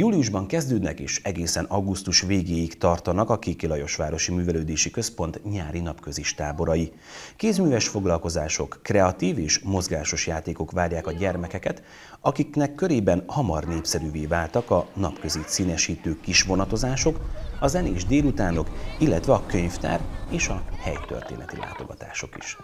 Júliusban kezdődnek és egészen augusztus végéig tartanak a Kéki Lajosvárosi Művelődési Központ nyári napközis táborai. Kézműves foglalkozások, kreatív és mozgásos játékok várják a gyermekeket, akiknek körében hamar népszerűvé váltak a napközi színesítő vonatozások, a zenés délutánok, illetve a könyvtár és a helytörténeti látogatások is.